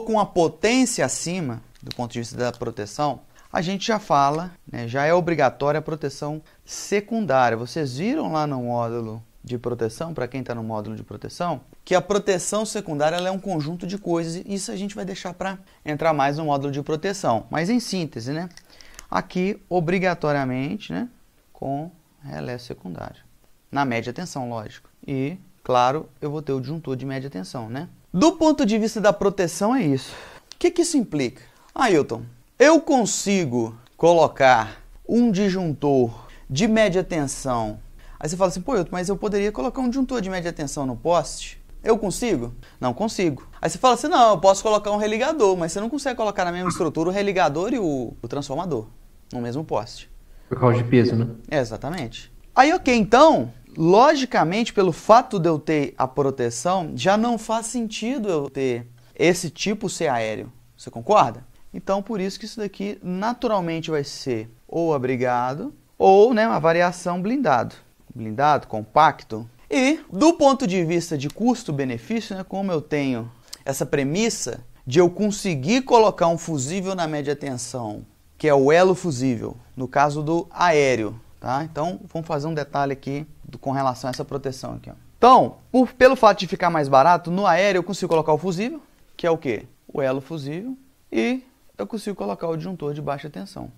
com uma potência acima do ponto de vista da proteção, a gente já fala, né, já é obrigatória a proteção secundária. Vocês viram lá no módulo de proteção, para quem está no módulo de proteção, que a proteção secundária é um conjunto de coisas. Isso a gente vai deixar para entrar mais no módulo de proteção. Mas em síntese, né? Aqui, obrigatoriamente, né? Com relé secundário. Na média tensão, lógico. E, claro, eu vou ter o disjuntor de média tensão, né? Do ponto de vista da proteção, é isso. O que, que isso implica? Ailton, ah, eu consigo colocar um disjuntor de média tensão. Aí você fala assim, pô, Ailton, mas eu poderia colocar um disjuntor de média tensão no poste? Eu consigo? Não consigo. Aí você fala assim, não, eu posso colocar um religador, mas você não consegue colocar na mesma estrutura o religador e o, o transformador no mesmo poste. Por causa de peso, né? É, exatamente. Aí, ok, então, logicamente, pelo fato de eu ter a proteção, já não faz sentido eu ter esse tipo ser aéreo. Você concorda? Então, por isso que isso daqui naturalmente vai ser ou abrigado ou né, uma variação blindado. Blindado, compacto. E do ponto de vista de custo-benefício, né, como eu tenho essa premissa de eu conseguir colocar um fusível na média tensão, que é o elo fusível, no caso do aéreo. Tá? Então, vamos fazer um detalhe aqui com relação a essa proteção aqui. Ó. Então, por, pelo fato de ficar mais barato, no aéreo eu consigo colocar o fusível, que é o quê? O elo fusível, e eu consigo colocar o disjuntor de baixa tensão.